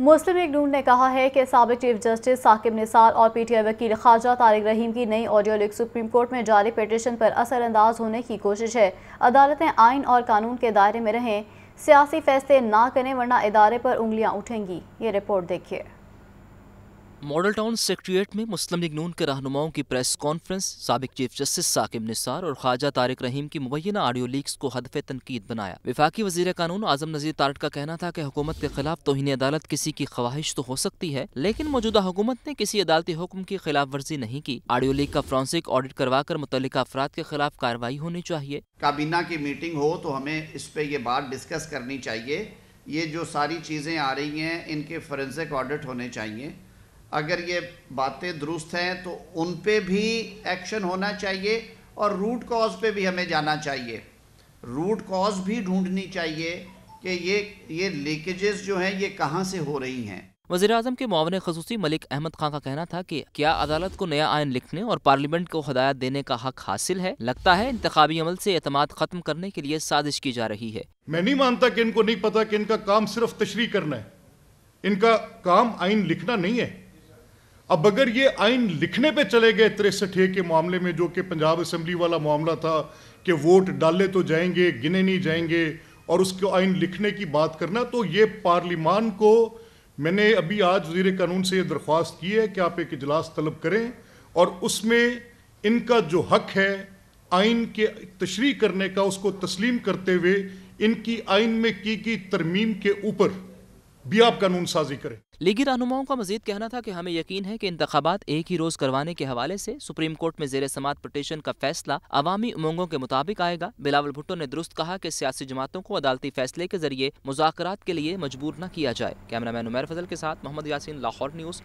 मुस्लिम league नून ने कहा है कि सबक चीफ जस्टिस साकिब निसार और पीटीआई वकील खाजा तारिक रहीम की नई ऑडियो लिख सुप्रीम कोर्ट में जारी पटिशन पर असरअंदाज होने की कोशिश है अदालतें आइन और कानून के दायरे में रहें सियासी फैसले ना करें वरना इदारे पर उंगलियां उठेंगी ये रिपोर्ट देखिए मॉडल टाउन सेक्रट्रियट में मुस्लिम लीग नून के रहनुमाओं की प्रेस कॉन्फ्रेंस सबक चीफ जस्टिस साकिब निसार और ख्वाजा तारिक रहीम की मुबैना ऑडियो लीक्स को हदफ तनकीद बनाया विफाकी वजीर कानून आजम नजीर तारट का कहना था कि हुकूमत के खिलाफ तोहनी अदालत किसी की ख्वाहिश तो हो सकती है लेकिन मौजूदा हुकूमत ने किसी अदालती हुक्म की खिलाफ वर्जी नहीं की ऑडियो लीक का फ्रांसिक ऑडिट करवा कर मुतल अफराद के खिलाफ कार्रवाई होनी चाहिए काबीना की मीटिंग हो तो हमें इस पे ये बात डिस्कस करनी चाहिए ये जो सारी चीजें आ रही हैं इनके फॉरेंसिक ऑडिट होने चाहिए अगर ये बातें दुरुस्त हैं तो उन पे भी एक्शन होना चाहिए और रूट कॉज पे भी हमें जाना चाहिए रूट कॉज भी ढूंढनी चाहिए कि ये ये लीकेजेस जो हैं ये कहाँ से हो रही हैं वजी अजम के मावन खसूसी मलिक अहमद खां का कहना था कि क्या अदालत को नया आयन लिखने और पार्लियामेंट को हदायत देने का हक हासिल है लगता है इंतबी अमल से अतमाद खत्म करने के लिए साजिश की जा रही है मैं नहीं मानता कि इनको नहीं पता कि इनका काम सिर्फ तशरी करना है इनका काम आइन लिखना नहीं है अब अगर ये आइन लिखने पे चले गए तिरसठ के मामले में जो कि पंजाब असम्बली वाला मामला था कि वोट डाले तो जाएंगे गिने नहीं जाएंगे और उसको आइन लिखने की बात करना तो ये पार्लिमान को मैंने अभी आज वजीर कानून से ये दरख्वास्त की है कि आप एक इजलास तलब करें और उसमें इनका जो हक है आइन के तशरी करने का उसको तस्लीम करते हुए इनकी आइन में की की तरमीम के ऊपर भी आप कानून साजी करें लीगी रहनुमाओं का मजीद कहना था कि हमें यकीन है कि इंतबात एक ही रोज करवाने के हवाले से सुप्रीम कोर्ट में जेर समात पटिशन का फैसला अवामी उमंगों के मुताबिक आएगा बिलावल भुट्टो ने दुरुस्त कहा कि सियासी जमातों को अदालती फैसले के जरिए मुजाकर के लिए मजबूर न किया जाए कैमरा मैन उमर फजल के साथ मोहम्मद यासिन लाहौर न्यूज़